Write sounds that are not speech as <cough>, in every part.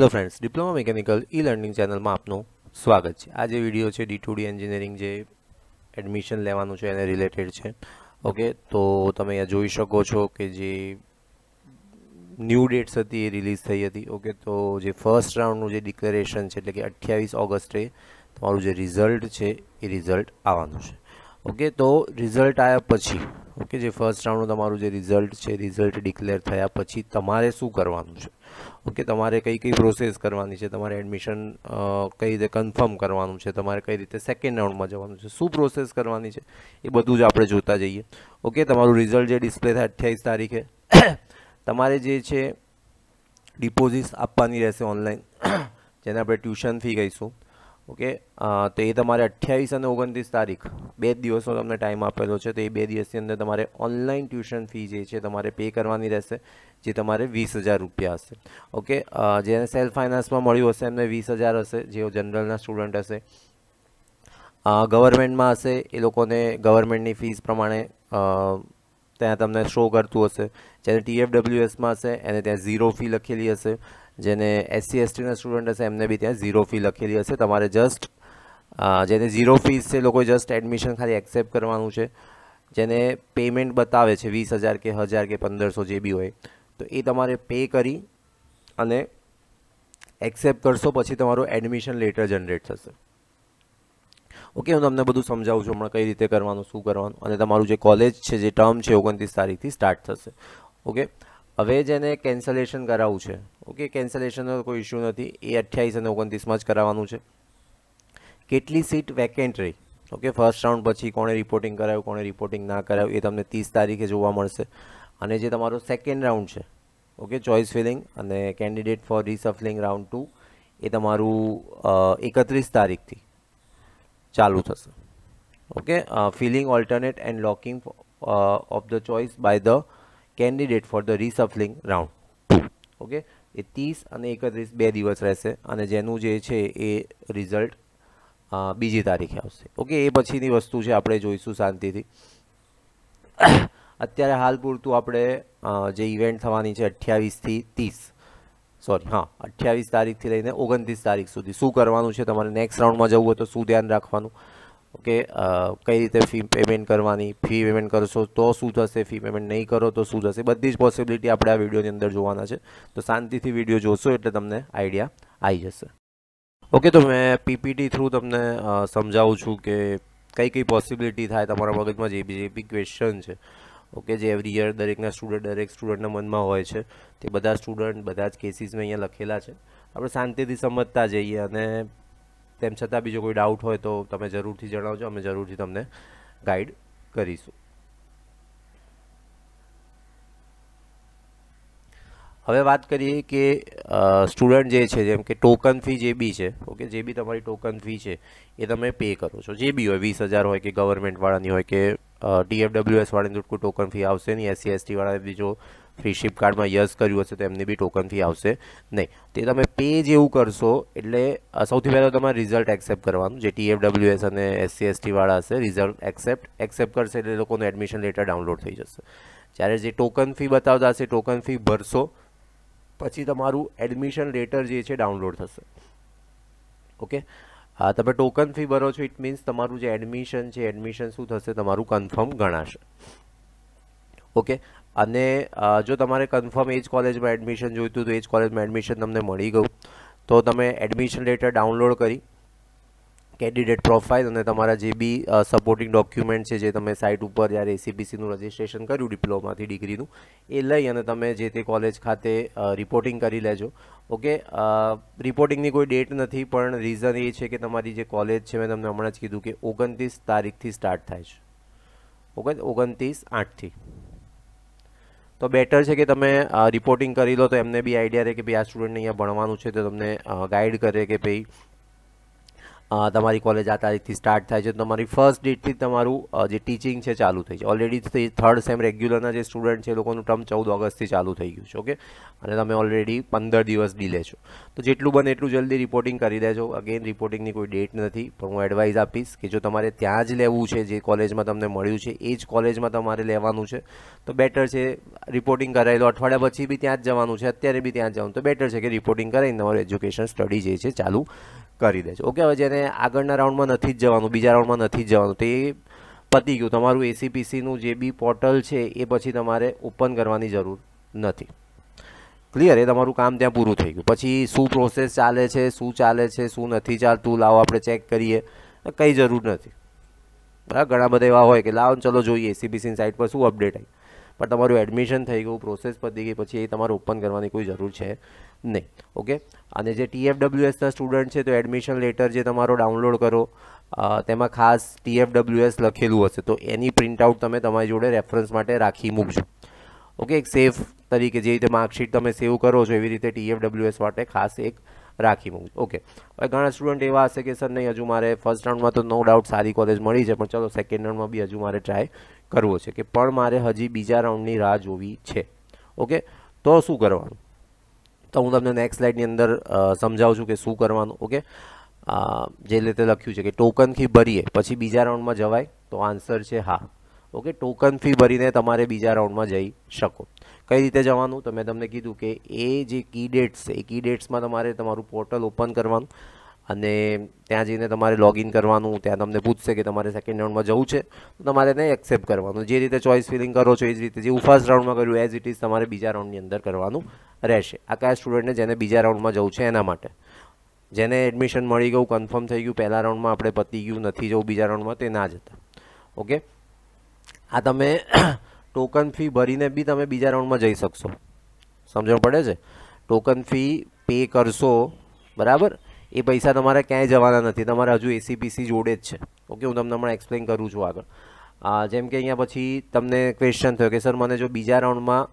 hello friends diploma mechanical E learning ચેનલમાં આપનું સ્વાગત છે આ જે વિડીયો છે ડી ટુડી એન્જિનિયરિંગ જે એડમિશન લેવાનું છે એને રિલેટેડ છે ઓકે તો તમે અહીંયા જોઈ શકો છો કે જે ન્યૂ ડેટ્સ હતી એ રિલીઝ થઈ હતી ઓકે તો જે ફર્સ્ટ રાઉન્ડનું જે ડિક્લેરેશન છે એટલે કે અઠ્યાવીસ ઓગસ્ટે તમારું જે રિઝલ્ટ છે એ રિઝલ્ટ આવવાનું છે ઓકે તો રિઝલ્ટ આવ્યા પછી ઓકે જે ફર્સ્ટ રાઉન્ડનું તમારું જે રિઝલ્ટ છે રિઝલ્ટ ડિક્લેર થયા પછી તમારે શું કરવાનું છે ઓકે તમારે કઈ કઈ પ્રોસેસ કરવાની છે તમારે એડમિશન કઈ રીતે કન્ફર્મ કરવાનું છે તમારે કઈ રીતે સેકન્ડ રાઉન્ડમાં જવાનું છે શું પ્રોસેસ કરવાની છે એ બધું જ આપણે જોતા જઈએ ઓકે તમારું રિઝલ્ટ જે ડિસ્પ્લે થાય અઠ્યાવીસ તારીખે તમારે જે છે ડિપોઝિટ્સ આપવાની રહેશે ઓનલાઈન જેને આપણે ટ્યુશન ફી કહીશું ઓકે તો એ તમારે અઠ્યાવીસ અને ઓગણત્રીસ તારીખ બે દિવસનો તમને ટાઈમ આપેલો છે તો એ બે દિવસની અંદર તમારે ઓનલાઈન ટ્યુશન ફી જે છે તમારે પે કરવાની રહેશે જે તમારે વીસ હજાર રૂપિયા હશે ઓકે જેને સેલ્ફ ફાઇનાન્સમાં મળ્યું હશે એમને વીસ હજાર હશે જેઓ જનરલના સ્ટુડન્ટ હશે ગવર્મેન્ટમાં હશે એ લોકોને ગવર્મેન્ટની ફીસ પ્રમાણે ત્યાં તમને શો કરતું હશે જેને ટીએફડબ્લ્યુએસમાં હશે એને ત્યાં ઝીરો ફી લખેલી હશે જેને એસસી એસટીના સ્ટુડન્ટ હશે એમને બી ત્યાં ઝીરો ફી લખેલી હશે તમારે જસ્ટ જેને ઝીરો ફીસ છે લોકોએ જસ્ટ એડમિશન ખાલી એક્સેપ્ટ કરવાનું છે જેને પેમેન્ટ બતાવે છે વીસ હજાર કે હજાર કે પંદરસો જે બી હોય તો એ તમારે પે કરી અને એક્સેપ્ટ કરશો પછી તમારું એડમિશન લેટર જનરેટ થશે ઓકે હું તમને બધું સમજાવું છું હમણાં કઈ રીતે કરવાનું શું કરવાનું અને તમારું જે કોલેજ છે જે ટર્મ છે ઓગણત્રીસ તારીખથી સ્ટાર્ટ થશે ઓકે હવે જેને કેન્સલેશન કરાવવું છે ઓકે કેન્સલેશનનો કોઈ ઇશ્યુ નથી એ અઠ્યાવીસ અને ઓગણત્રીસમાં જ કરાવવાનું છે કેટલી સીટ વેકેન્ટ રહી ઓકે ફર્સ્ટ રાઉન્ડ પછી કોણે રિપોર્ટિંગ કરાવ્યું કોણે રિપોર્ટિંગ ના કરાવ્યું એ તમને ત્રીસ તારીખે જોવા મળશે અને જે તમારો સેકન્ડ રાઉન્ડ છે ઓકે ચોઇસ ફિલિંગ અને candidate for reshuffling round two એ તમારું એકત્રીસ તારીખથી ચાલુ થશે okay filling alternate and locking of the choice by the candidate for the reshuffling round okay એ ત્રીસ અને એકત્રીસ બે દિવસ રહેશે અને જેનું જે છે એ રિઝલ્ટ બીજી તારીખે આવશે ઓકે એ પછીની વસ્તુ છે આપણે જોઈશું શાંતિથી અત્યારે હાલ પૂરતું આપણે જે ઇવેન્ટ થવાની છે અઠ્યાવીસથી ત્રીસ સોરી હા અઠ્યાવીસ તારીખથી લઈને ઓગણત્રીસ તારીખ સુધી શું કરવાનું છે તમારે નેક્સ્ટ રાઉન્ડમાં જવું હોય તો શું ધ્યાન રાખવાનું ઓકે કઈ રીતે ફી પેમેન્ટ કરવાની ફી પેમેન્ટ કરશો તો શું થશે ફી પેમેન્ટ નહીં કરો તો શું થશે બધી જ પોસિબિલિટી આપણે આ વિડીયોની અંદર જોવાના છે તો શાંતિથી વિડીયો જોશો એટલે તમને આઈડિયા આવી જશે ઓકે તો મેં પીપીટી થ્રુ તમને સમજાવું છું કે કઈ કઈ પોસિબિલિટી થાય તમારા મગજમાં જે બી જે બી ક્વેશ્ચન છે ઓકે જે એવરી યર દરેકના સ્ટુડન્ટ દરેક સ્ટુડન્ટના મનમાં હોય છે તે બધા સ્ટુડન્ટ બધા જ કેસીસમાં અહીંયા લખેલા છે આપણે શાંતિથી સમજતા જઈએ અને તેમ છતાં બીજો કોઈ ડાઉટ હોય તો તમે જરૂરથી જણાવજો અમે જરૂરથી તમને ગાઈડ કરીશું હવે વાત કરીએ કે સ્ટુડન્ટ જે છે જેમ કે ટોકન ફી જે બી છે ઓકે જે બી તમારી ટોકન ફી છે એ તમે પે કરો છો જે બી હોય વીસ હજાર હોય કે ગવર્મેન્ટવાળાની હોય કે ટીએફડબ્લ્યુએસવાળાની કોઈ ટોકન ફી આવશે નહીં એસસી વાળા બીજો ફીશિપ કાર્ડમાં યસ કર્યું હશે તો એમની બી ટોકન ફી આવશે નહીં તે તમે પેજ એવું કરશો એટલે સૌથી પહેલાં તમારે રિઝલ્ટ એક્સેપ્ટ કરવાનું જે ટીએફડબ્લ્યુએસ અને એસસી એસટીવાળા હશે રિઝલ્ટ એક્સેપ્ટ એક્સેપ્ટ કરશે એટલે લોકોનું એડમિશન લેટર ડાઉનલોડ થઈ જશે જ્યારે જે ટોકન ફી બતાવતા હશે ટોકન ફી ભરશો પછી તમારું એડમિશન લેટર જે છે ડાઉનલોડ થશે ઓકે હા તમે ટોકન ફી ભરો છો ઇટ મીન્સ તમારું જે એડમિશન છે એડમિશન શું થશે તમારું કન્ફર્મ ગણાશે ઓકે અને જો તમારે કન્ફર્મ એ જ કોલેજમાં એડમિશન જોઈતું તો એ જ કોલેજમાં એડમિશન તમને મળી ગયું તો તમે એડમિશન લેટર ડાઉનલોડ કરી કેન્ડિડેટ પ્રોફાઇલ અને તમારા જે બી સપોર્ટિંગ ડોક્યુમેન્ટ છે જે તમે સાઇટ ઉપર જ્યારે એસીબીસીનું રજિસ્ટ્રેશન કર્યું ડિપ્લોમાથી ડિગ્રીનું એ લઈ અને તમે જે તે કોલેજ ખાતે રિપોર્ટિંગ કરી લેજો ઓકે રિપોર્ટિંગની કોઈ ડેટ નથી પણ રીઝન એ છે કે તમારી જે કોલેજ છે મેં તમને હમણાં જ કીધું કે ઓગણત્રીસ તારીખથી સ્ટાર્ટ થાય છે ઓકે ઓગણત્રીસ આઠથી તો બેટર છે કે તમે રિપોર્ટિંગ કરી લો તો એમને બી આઈડિયા રહે કે ભાઈ આ સ્ટુડન્ટને અહીંયા ભણવાનું છે તો તમને ગાઈડ કરે કે ભાઈ તમારી કોલેજ આ તારીખથી સ્ટાર્ટ થાય છે તો તમારી ફર્સ્ટ ડેટથી તમારું જે ટીચિંગ છે ચાલુ થઈ છે ઓલરેડી થર્ડ સેમ રેગ્યુલરના જે સ્ટુડન્ટ છે એ લોકોનું ટર્મ ચૌદ ઓગસ્ટથી ચાલુ થઈ ગયું છે ઓકે અને તમે ઓલરેડી પંદર દિવસ ડીલે છો તો જેટલું બને એટલું જલ્દી રિપોર્ટિંગ કરી દેજો અગેન રિપોર્ટિંગની કોઈ ડેટ નથી પણ હું એડવાઇઝ આપીશ કે જો તમારે ત્યાં જ લેવું છે જે કોલેજમાં તમને મળ્યું છે એ જ કોલેજમાં તમારે લેવાનું છે તો બેટર છે રિપોર્ટિંગ કરાયેલું અઠવાડિયા પછી બી ત્યાં જ જવાનું છે અત્યારે બી ત્યાં જવાનું તો બેટર છે કે રિપોર્ટિંગ કરાવીને તમારું એજ્યુકેશન સ્ટડી જે છે ચાલુ કરી દેજો ઓકે હવે જેને આગળના રાઉન્ડમાં નથી જ જવાનું બીજા રાઉન્ડમાં નથી જ જવાનું તે પતી ગયું તમારું એસીપીસીનું જે બી પોર્ટલ છે એ પછી તમારે ઓપન કરવાની જરૂર નથી ક્લિયર એ તમારું કામ ત્યાં પૂરું થઈ ગયું પછી શું પ્રોસેસ ચાલે છે શું ચાલે છે શું નથી ચાલતું લાવો આપણે ચેક કરીએ કંઈ જરૂર નથી બરાબર ઘણા બધા એવા હોય કે લાવો ચલો જોઈએ એસીપીસીની સાઇટ પર શું અપડેટ આવી પણ તમારું એડમિશન થઈ ગયું પ્રોસેસ પતી ગઈ પછી એ તમારે ઓપન કરવાની કોઈ જરૂર છે નહીં ઓકે અને જે ટીએફડબ્લ્યુએસના સ્ટુડન્ટ છે તો એડમિશન લેટર જે તમારો ડાઉનલોડ કરો તેમાં ખાસ ટીએફડબ્લ્યુએસ લખેલું હશે તો એની પ્રિન્ટઆઉટ તમે તમારી જોડે રેફરન્સ માટે રાખી મૂકજો ઓકે એક સેફ તરીકે જે રીતે માર્કશીટ તમે સેવ કરો છો એવી રીતે ટીએફડબ્લ્યુએસ માટે ખાસ એક રાખી મૂકું ઓકે હવે ઘણા સ્ટુડન્ટ એવા હશે કે સર નહીં હજુ મારે ફર્સ્ટ રાઉન્ડમાં તો નો ડાઉટ સારી કોલેજ મળી છે પણ ચલો સેકન્ડ રાઉન્ડમાં બી હજુ મારે ટ્રાય કરવો છે કે પણ મારે હજી બીજા રાઉન્ડની રાહ જોવી છે ઓકે તો શું કરવાનું તો હું તમને નેક્સ્ટ સ્લાઇડની અંદર સમજાવું છું કે શું કરવાનું ઓકે જે રીતે લખ્યું છે કે ટોકનથી ભરીએ પછી બીજા રાઉન્ડમાં જવાય તો આન્સર છે હા ઓકે ટોકન ફી ભરીને તમારે બીજા રાઉન્ડમાં જઈ શકો કઈ રીતે જવાનું તો મેં તમને કીધું કે એ જે કી ડેટ્સ એ કી ડેટ્સમાં તમારે તમારું પોર્ટલ ઓપન કરવાનું અને ત્યાં જઈને તમારે લોગિન કરવાનું ત્યાં તમને પૂછશે કે તમારે સેકન્ડ રાઉન્ડમાં જવું છે તો તમારે એને એક્સેપ્ટ કરવાનું જે રીતે ચોઇસ ફિલિંગ કરો છો એ જ રીતે જેવું ફર્સ્ટ રાઉન્ડમાં કર્યું એઝ ઇટ ઇઝ તમારે બીજા રાઉન્ડની અંદર કરવાનું રહેશે આ કયા સ્ટુડન્ટને જેને બીજા રાઉન્ડમાં જવું છે એના માટે જેને એડમિશન મળી ગયું કન્ફર્મ થઈ ગયું પહેલા રાઉન્ડમાં આપણે પતી ગયું નથી જવું બીજા રાઉન્ડમાં તે ના જતા ઓકે આ તમે ટોકન <clears throat> ફી ભરીને બી તમે બીજા રાઉન્ડમાં જઈ શકશો સમજણ પડે છે ટોકન ફી પે કરશો બરાબર એ પૈસા તમારે ક્યાંય જવાના નથી તમારે હજુ એસીપીસી જોડે જ છે ઓકે હું તમને હમણાં એક્સપ્લેન કરું છું આગળ જેમ કે અહીંયા પછી તમને ક્વેશ્ચન થયો કે સર મને જો બીજા રાઉન્ડમાં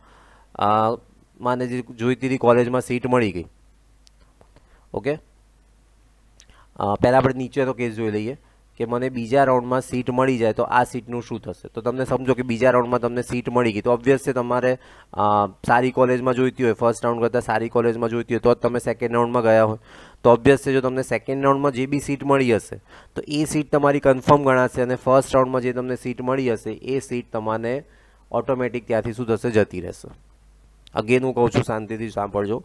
મને જે જોઈતી હતી કોલેજમાં સીટ મળી ગઈ ઓકે પહેલાં આપણે નીચે તો કેસ જોઈ લઈએ કે મને બીજા રાઉન્ડમાં સીટ મળી જાય તો આ સીટનું શું થશે તો તમને સમજો કે બીજા રાઉન્ડમાં તમને સીટ મળી ગઈ તો ઓબ્વિયસ તમારે સારી કોલેજમાં જોઈતી હોય ફર્સ્ટ રાઉન્ડ કરતાં સારી કોલેજમાં જોઈતી હોય તો જ તમે સેકન્ડ રાઉન્ડમાં ગયા હોય તો ઓબ્વિયસ જો તમને સેકન્ડ રાઉન્ડમાં જે બી સીટ મળી હશે તો એ સીટ તમારી કન્ફર્મ ગણાશે અને ફર્સ્ટ રાઉન્ડમાં જે તમને સીટ મળી હશે એ સીટ તમને ઓટોમેટિક ત્યાંથી શું થશે જતી રહેશે અગેન હું કહું છું શાંતિથી સાંભળજો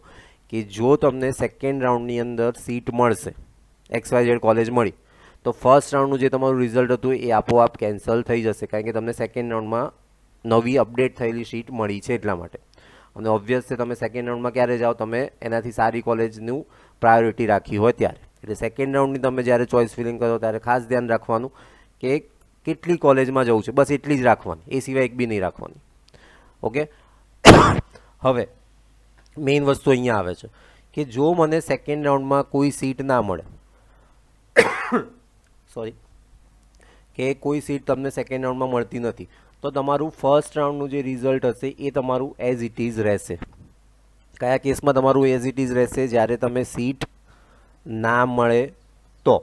કે જો તમને સેકન્ડ રાઉન્ડની અંદર સીટ મળશે એક્સ વાય ઝેડ કોલેજ મળી તો ફર્સ્ટ રાઉન્ડનું જે તમારું રિઝલ્ટ હતું એ આપોઆપ કેન્સલ થઈ જશે કારણ કે તમને સેકન્ડ રાઉન્ડમાં નવી અપડેટ થયેલી સીટ મળી છે એટલા માટે અને ઓબ્વિયસ તમે સેકન્ડ રાઉન્ડમાં ક્યારે જાઓ તમે એનાથી સારી કોલેજનું પ્રાયોરિટી રાખી હોય ત્યારે એટલે સેકન્ડ રાઉન્ડની તમે જ્યારે ચોઇસ ફિલિંગ કરો ત્યારે ખાસ ધ્યાન રાખવાનું કે કેટલી કોલેજમાં જવું છે બસ એટલી જ રાખવાની એ સિવાય એક બી નહીં રાખવાની ઓકે <coughs> હવે મેઇન વસ્તુ અહીંયા આવે છે કે જો મને સેકન્ડ રાઉન્ડમાં કોઈ સીટ ના મળે સોરી કે કોઈ સીટ તમને સેકન્ડ રાઉન્ડમાં મળતી નથી તો તમારું ફર્સ્ટ રાઉન્ડનું જે રિઝલ્ટ હશે એ તમારું એઝ ઇટ ઇઝ રહેશે કયા કેસમાં તમારું એઝ ઇટ ઇઝ રહેશે જ્યારે તમે સીટ ના મળે તો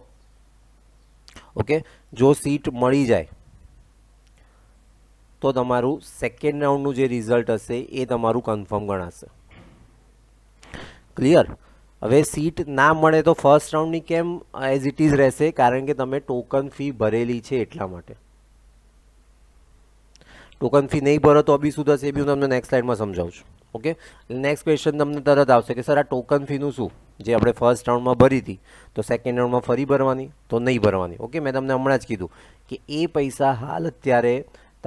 ઓકે જો સીટ મળી જાય તો તમારું સેકન્ડ રાઉન્ડનું જે રિઝલ્ટ હશે એ તમારું કન્ફર્મ ગણાશે ક્લિયર હવે સીટ ના મળે તો ફર્સ્ટ રાઉન્ડની કેમ એઝ ઇટ ઇઝ રહેશે કારણ કે તમે ટોકન ફી ભરેલી છે એટલા માટે ટોકન ફી નહીં ભરો તો બી શું થશે એ બી હું તમને નેક્સ્ટ સ્લાઇડમાં સમજાવું છું ઓકે નેક્સ્ટ ક્વેશ્ચન તમને તરત આવશે કે સર આ ટોકન ફીનું શું જે આપણે ફર્સ્ટ રાઉન્ડમાં ભરી હતી તો સેકન્ડ રાઉન્ડમાં ફરી ભરવાની તો નહીં ભરવાની ઓકે મેં તમને હમણાં જ કીધું કે એ પૈસા હાલ અત્યારે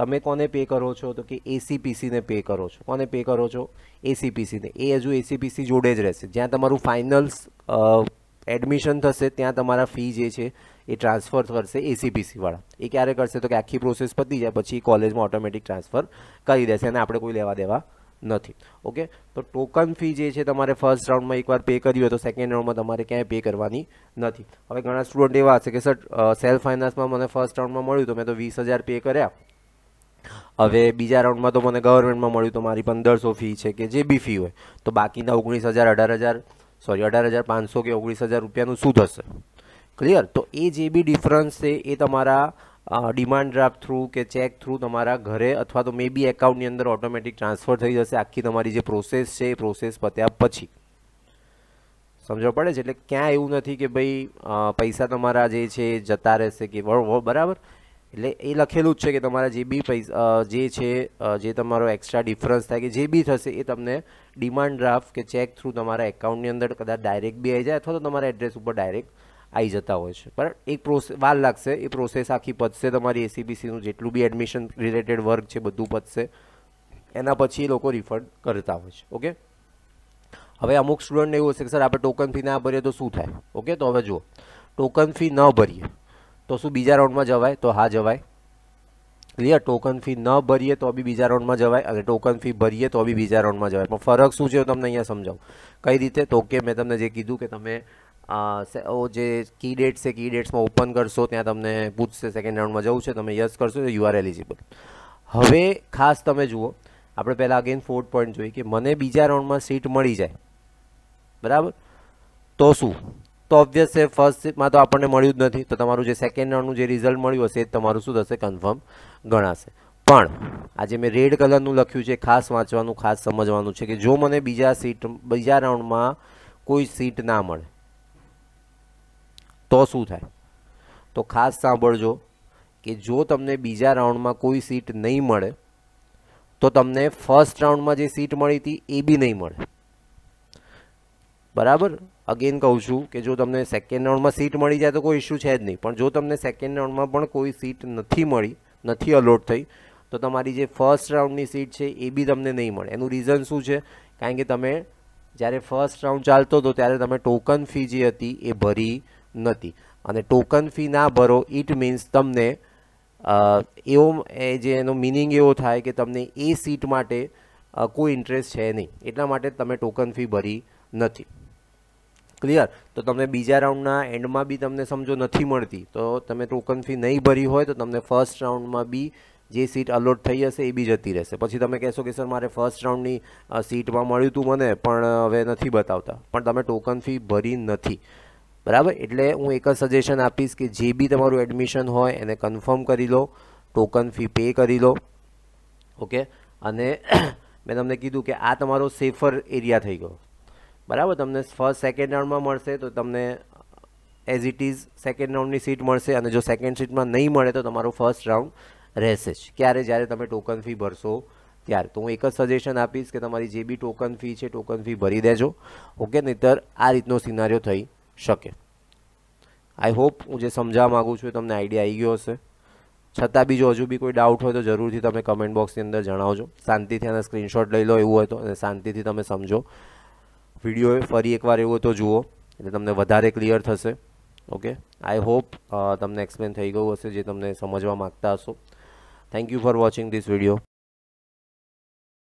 તમે કોને પે કરો છો તો કે એસીપીસીને પે કરો છો કોને પે કરો છો એસીપીસીને એ હજુ એસીપીસી જોડે જ રહેશે જ્યાં તમારું ફાઇનલ્સ એડમિશન થશે ત્યાં તમારા ફી જે છે એ ટ્રાન્સફર કરશે એસીપીસીવાળા એ ક્યારે કરશે તો કે આખી પ્રોસેસ પતી જાય પછી કોલેજમાં ઓટોમેટિક ટ્રાન્સફર કરી દેશે અને આપણે કોઈ લેવા દેવા નથી ઓકે તો ટોકન ફી જે છે તમારે ફર્સ્ટ રાઉન્ડમાં એકવાર પે કરી હોય તો સેકન્ડ રાઉન્ડમાં તમારે ક્યાંય પે કરવાની નથી હવે ઘણા સ્ટુડન્ટ એવા હશે કે સર સેલ્ફ ફાઇનાન્સમાં મને ફર્સ્ટ રાઉન્ડમાં મળ્યું તો મેં તો વીસ હજાર પે કર્યા હવે બીજા રાઉન્ડમાં તો મને ગવર્મેન્ટમાં મળ્યું તો મારી પંદરસો ફી છે કે જે બી ફી હોય તો બાકીના ઓગણીસ હજાર અઢાર હજાર સોરી અઢાર હજાર પાંચસો કે ઓગણીસ હજાર રૂપિયાનું શું થશે ક્લિયર તો એ જે બી ડિફરન્સ છે એ તમારા ડિમાન્ડ ડ્રાફ્ટ થ્રુ કે ચેક થ્રુ તમારા ઘરે અથવા તો મે બી એકાઉન્ટની અંદર ઓટોમેટિક ટ્રાન્સફર થઈ જશે આખી તમારી જે પ્રોસેસ છે એ પ્રોસેસ પત્યા પછી સમજવા પડે છે એટલે ક્યાં એવું નથી કે ભાઈ પૈસા તમારા જે છે જતા રહેશે કે બરાબર એટલે એ લખેલું જ છે કે તમારા જે બી પૈસા જે છે જે તમારો એક્સ્ટ્રા ડિફરન્સ થાય કે જે બી થશે એ તમને ડિમાન્ડ ડ્રાફ્ટ કે ચેક થ્રુ તમારા એકાઉન્ટની અંદર કદાચ ડાયરેક્ટ બી આવી જાય અથવા તો તમારા એડ્રેસ ઉપર ડાયરેક્ટ આવી જતા હોય છે પણ એક પ્રોસેસ વાર લાગશે એ પ્રોસેસ આખી પતશે તમારી એસીબીસીનું જેટલું બી એડમિશન રિલેટેડ વર્ક છે બધું પતશે એના પછી એ લોકો રિફંડ કરતા હોય છે ઓકે હવે અમુક સ્ટુડન્ટને એવું હશે કે સર આપણે ટોકન ફી ના ભરીએ તો શું થાય ઓકે તો હવે જુઓ ટોકન ફી ન ભરીએ તો શું બીજા રાઉન્ડમાં જવાય તો હા જવાય ક્લિયર ટોકન ફી ન ભરીએ તો બી બીજા રાઉન્ડમાં જવાય અને ટોકન ફી ભરીએ તો બી બીજા રાઉન્ડમાં જવાય પણ ફરક શું છે હું તમને અહીંયા સમજાવું કઈ રીતે તો કે મેં તમને જે કીધું કે તમે જે કી ડેટ્સ છે કી ડેટ્સમાં ઓપન કરશો ત્યાં તમને પૂછશે સેકન્ડ રાઉન્ડમાં જવું છે તમે યસ કરશો તો યુ આર એલિજિબલ હવે ખાસ તમે જુઓ આપણે પહેલાં અગેન ફોર્થ પોઈન્ટ જોઈએ કે મને બીજા રાઉન્ડમાં સીટ મળી જાય બરાબર તો શું તો ઓબ્વિયસ એ ફર્સ્ટમાં તો આપણને મળ્યું જ નથી તો તમારું જે સેકન્ડ રાઉન્ડનું જે રિઝલ્ટ મળ્યું હશે એ તમારું શું થશે કન્ફર્મ ગણાશે પણ આજે મેં રેડ કલરનું લખ્યું છે ખાસ વાંચવાનું ખાસ સમજવાનું છે કે જો મને બીજા સીટ બીજા રાઉન્ડમાં કોઈ સીટ ના મળે તો શું થાય તો ખાસ સાંભળજો કે જો તમને બીજા રાઉન્ડમાં કોઈ સીટ નહીં મળે તો તમને ફર્સ્ટ રાઉન્ડમાં જે સીટ મળી હતી એ બી નહીં મળે બરાબર અગેન કહું છું કે જો તમને સેકન્ડ રાઉન્ડમાં સીટ મળી જાય તો કોઈ ઇશ્યુ છે જ નહીં પણ જો તમને સેકન્ડ રાઉન્ડમાં પણ કોઈ સીટ નથી મળી નથી અલોટ થઈ તો તમારી જે ફર્સ્ટ રાઉન્ડની સીટ છે એ બી તમને નહીં મળે એનું રીઝન શું છે કારણ કે તમે જ્યારે ફર્સ્ટ રાઉન્ડ ચાલતો હતો ત્યારે તમે ટોકન ફી જે હતી એ ભરી નથી અને ટોકન ફી ના ભરો ઇટ મીન્સ તમને એવો એ જે એનો મિનિંગ એવો થાય કે તમને એ સીટ માટે કોઈ ઇન્ટરેસ્ટ છે નહીં એટલા માટે તમે ટોકન ફી ભરી નથી ક્લિયર તો તમને બીજા રાઉન્ડના એન્ડમાં બી તમને સમજો નથી મળતી તો તમે ટોકન ફી નહીં ભરી હોય તો તમને ફર્સ્ટ રાઉન્ડમાં બી જે સીટ અલોટ થઈ હશે એ બી જતી રહેશે પછી તમે કહેશો કે સર મારે ફર્સ્ટ રાઉન્ડની સીટમાં મળ્યું હતું મને પણ હવે નથી બતાવતા પણ તમે ટોકન ફી ભરી નથી બરાબર એટલે હું એક જ સજેશન આપીશ કે જે બી તમારું એડમિશન હોય એને કન્ફર્મ કરી લો ટોકન ફી પે કરી લો ઓકે અને <clears throat> મેં તમને કીધું કે આ તમારો સેફર એરિયા થઈ ગયો બરાબર તમને ફર્સ્ટ સેકન્ડ રાઉન્ડમાં મળશે તો તમને એઝ ઇટ ઇઝ સેકન્ડ રાઉન્ડની સીટ મળશે અને જો સેકન્ડ સીટમાં નહીં મળે તો તમારો ફર્સ્ટ રાઉન્ડ રહેશે જ ક્યારે જ્યારે તમે ટોકન ફી ભરશો ત્યારે તો હું એક જ સજેશન આપીશ કે તમારી જે બી ટોકન ફી છે ટોકન ફી ભરી દેજો ઓકે નહીતર આ રીતનો સિનારીઓ થઈ શકે આઈ હોપ હું જે સમજાવવા માગું છું તમને આઈડિયા આવી ગયો હશે છતાં બીજો હજુ બી કોઈ ડાઉટ હોય તો જરૂરથી તમે કમેન્ટ બોક્સની અંદર જણાવજો શાંતિથી આના સ્ક્રીનશોટ લઈ લો એવું હોય તો અને શાંતિથી તમે સમજો વિડીયો ફરી એકવાર એવો તો જુઓ એટલે તમને વધારે ક્લિયર થશે ઓકે આઈ હોપ તમને એક્સપ્લેન થઈ ગયું હશે જે તમને સમજવા માગતા હશો thank you for watching this video